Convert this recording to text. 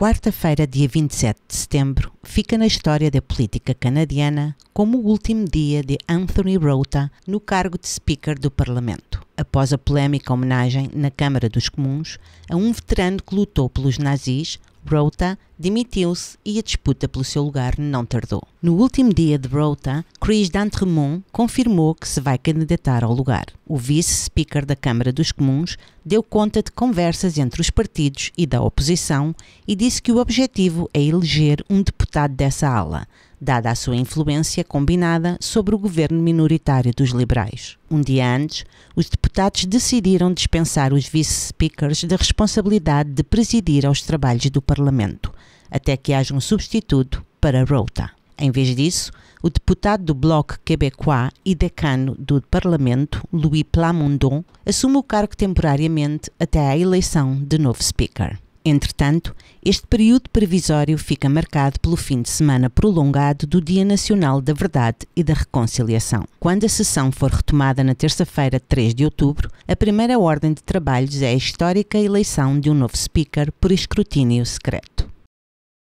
quarta-feira, dia 27 de setembro, fica na história da política canadiana como o último dia de Anthony Rota no cargo de Speaker do Parlamento, após a polémica homenagem na Câmara dos Comuns a um veterano que lutou pelos nazis, Rota demitiu-se e a disputa pelo seu lugar não tardou. No último dia de Brota, Chris Dantremont confirmou que se vai candidatar ao lugar. O vice-speaker da Câmara dos Comuns deu conta de conversas entre os partidos e da oposição e disse que o objetivo é eleger um deputado dessa ala, dada a sua influência combinada sobre o governo minoritário dos liberais. Um dia antes, os deputados decidiram dispensar os vice-speakers da responsabilidade de presidir aos trabalhos do Parlamento até que haja um substituto para Rota. Em vez disso, o deputado do Bloco Quebecois e decano do Parlamento, Louis Plamondon, assume o cargo temporariamente até à eleição de novo Speaker. Entretanto, este período previsório fica marcado pelo fim de semana prolongado do Dia Nacional da Verdade e da Reconciliação. Quando a sessão for retomada na terça-feira, 3 de outubro, a primeira ordem de trabalhos é a histórica eleição de um novo speaker por escrutínio secreto.